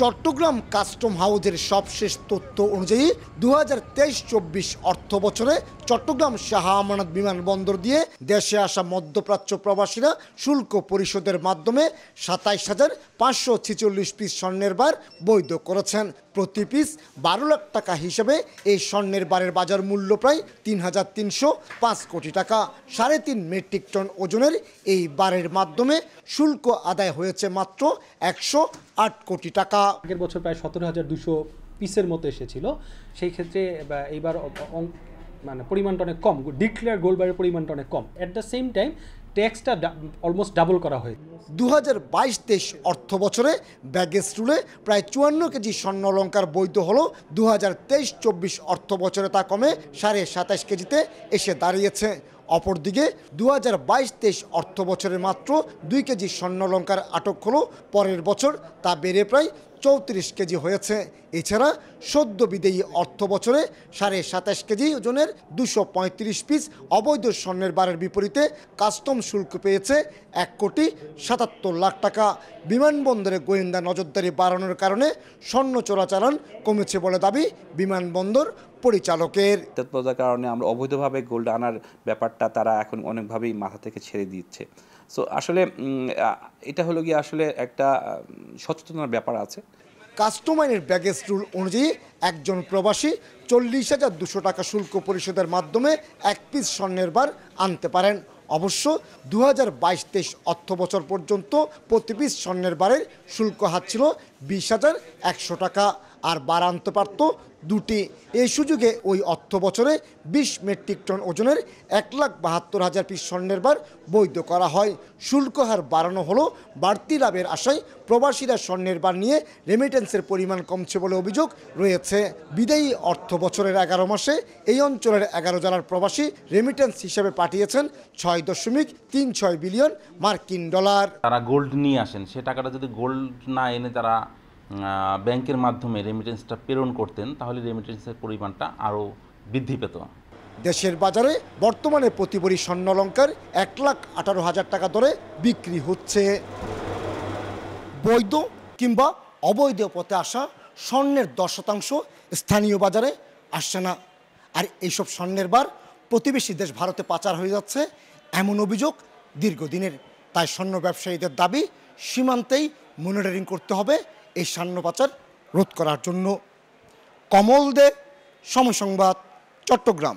Chittagong custom হাউজের সবশেষ তথ্য অনুযায়ী দু হাজার তেইশ চব্বিশ অর্থ বছরে চট্টগ্রাম শাহ আমানত বিমানবন্দর দিয়ে দেশে আসা মধ্যপ্রাচ্য প্রবাসীরা শুল্ক পরিশোধের মাধ্যমে সাতাইশ হাজার পাঁচশো ছেচল্লিশ পিস স্বর্ণের বার বৈধ করেছেন প্রতি পিস বারো লাখ টাকা হিসেবে এই স্বর্ণের বারের বাজার মূল্য প্রায় তিন হাজার তিনশো পাঁচ কোটি টাকা সাড়ে তিন মেট্রিক টন ওজনের এই বারের মাধ্যমে শুল্ক আদায় হয়েছে মাত্র একশো আট কোটি টাকা আগের বছর প্রায় সতেরো হাজার দুশো পিসের মতো এসেছিল সেই ক্ষেত্রে এইবার মানে পরিমাণটা অনেক কম ডিক্লেয়ার গোল্ড বারের পরিমাণটা অনেক কম অ্যাট দ্য সেম টাইম ট্যাক্সটা অলমোস্ট ডাবল করা হয় দু হাজার বাইশ তেইশ অর্থ বছরে ব্যাগেজ রুলে প্রায় চুয়ান্ন কেজি স্বর্ণ অলঙ্কার বৈধ হল দু হাজার তেইশ চব্বিশ অর্থ বছরে তা কমে সাড়ে সাতাশ কেজিতে এসে দাঁড়িয়েছে অপরদিকে দু হাজার বাইশ তেইশ অর্থ বছরে মাত্র দুই কেজি স্বর্ণ অলঙ্কার আটক হলো পরের বছর তা বেড়ে প্রায় চৌত্রিশ কেজি হয়েছে এছাড়া সদ্য বিদেয়ী অর্থ বছরে সাড়ে সাতাশ কেজি ওজনের দুশো পঁয়ত্রিশ পিস অবৈধ স্বর্ণের বারের বিপরীতে কাস্টম শুল্ক পেয়েছে এক কোটি সাতাত্তর লাখ টাকা বিমানবন্দরে গোয়েন্দা নজরদারি বাড়ানোর কারণে স্বর্ণ চোরাচালান কমেছে বলে দাবি বিমানবন্দর পরিচালকের তৎপরতার কারণে আমরা অবৈধভাবে গোল্ড আনার ব্যাপারটা তারা এখন অনেকভাবেই মাথা থেকে ছেড়ে দিচ্ছে সো আসলে এটা হলো গিয়ে আসলে একটা সচেতনার ব্যাপার আছে কাস্টমাইনের ব্যাগেজ রুল অনুযায়ী একজন প্রবাসী চল্লিশ হাজার দুশো টাকা শুল্ক পরিশোধের মাধ্যমে এক পিস স্বর্ণের বার আনতে পারেন অবশ্য দু হাজার বাইশ তেইশ অর্থ বছর পর্যন্ত প্রতি পিস স্বর্ণের বারের শুল্ক হাত ছিল বিশ হাজার একশো টাকা আর বার আনতে পারত দুটি এই সুযোগে ওই অর্থ বছরে বিশ মেট্রিক টন ওজনের এক লাখ বাহাত্তর হাজার পিস স্বর্ণের বার বৈধ করা হয় শুল্ক হার বাড়ানো হলো বাড়তি লাভের আশায় প্রবাসীরা স্বর্ণের বার নিয়ে রেমিটেন্সের পরিমাণ কমছে বলে অভিযোগ রয়েছে বিদায়ী অর্থ বছরের এগারো মাসে এই অঞ্চলের এগারো জেলার প্রবাসী রেমিটেন্স হিসেবে পাঠিয়েছেন ছয় দশমিক তিন ছয় বিলিয়ন মার্কিন ডলার তারা গোল্ড নিয়ে আসেন সে টাকাটা যদি গোল্ড না এনে তারা ব্যাংকের মাধ্যমে রেমিটেন্সটা প্রেরণ করতেন তাহলে রেমিটেন্সের পরিমাণটা আরও বৃদ্ধি পেত দেশের বাজারে বর্তমানে প্রতিবরী স্বর্ণলঙ্কার এক লাখ আঠারো হাজার টাকা দরে বিক্রি হচ্ছে বৈধ কিংবা অবৈধ পথে আসা স্বর্ণের দশ শতাংশ স্থানীয় বাজারে আসছে না আর এইসব স্বর্ণের বার প্রতিবেশী দেশ ভারতে পাচার হয়ে যাচ্ছে এমন অভিযোগ দীর্ঘদিনের তাই স্বর্ণ ব্যবসায়ীদের দাবি সীমান্তেই মনিটরিং করতে হবে এই সান্ন পাচার রোধ করার জন্য কমল দে সমসংবাদ চট্টগ্রাম